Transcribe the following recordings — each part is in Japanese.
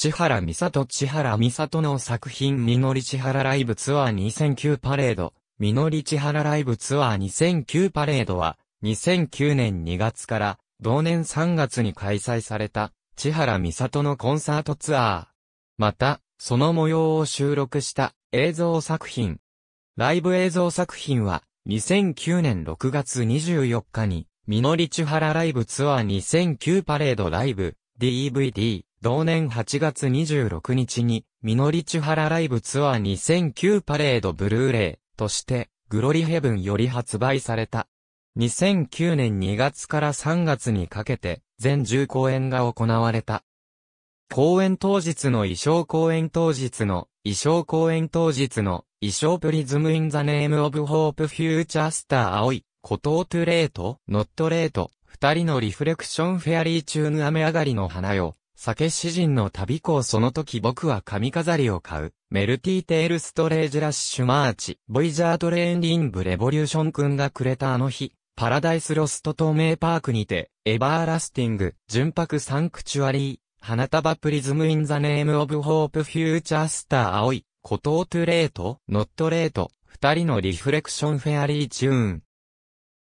千原美里千原美里の作品みのり千原ライブツアー2009パレード、みのり千原ライブツアー2009パレードは、2009年2月から、同年3月に開催された、千原美里のコンサートツアー。また、その模様を収録した映像作品。ライブ映像作品は、2009年6月24日に、みのり千原ライブツアー2009パレードライブ、DVD。同年8月26日に、ミノリチュハラライブツアー2009パレードブルーレイとして、グロリヘブンより発売された。2009年2月から3月にかけて、全10公演が行われた。公演当日の衣装公演当日の衣装公演当日の衣装プリズムインザネームオブホープフューチャースター青い、コトートゥレート、ノットレート、二人のリフレクションフェアリー中の雨上がりの花よ、酒詩人の旅行その時僕は髪飾りを買う。メルティーテールストレージラッシュマーチ。ボイジャートレーンリンブレボリューション君がくれたあの日。パラダイスロスト透明パークにて、エバーラスティング、純白サンクチュアリー、花束プリズムインザネームオブホープフューチャースター青い、コトートゥレート、ノットレート、二人のリフレクションフェアリーチューン。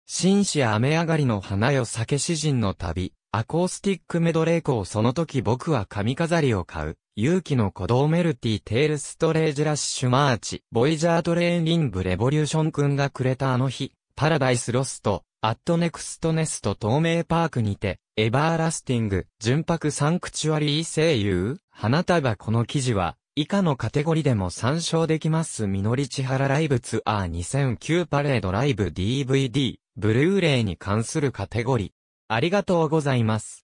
紳士雨上がりの花よ酒詩人の旅、アコースティックメドレー校その時僕は髪飾りを買う。勇気の鼓動メルティテールストレージラッシュマーチ。ボイジャートレーニングレボリューション君がくれたあの日。パラダイスロスト。アットネクストネスト透明パークにて。エバーラスティング。純白サンクチュアリー声優。花束この記事は。以下のカテゴリでも参照できます。みのりチ・ハラ・ライブツアー2009パレードライブ DVD、ブルーレイに関するカテゴリ。ありがとうございます。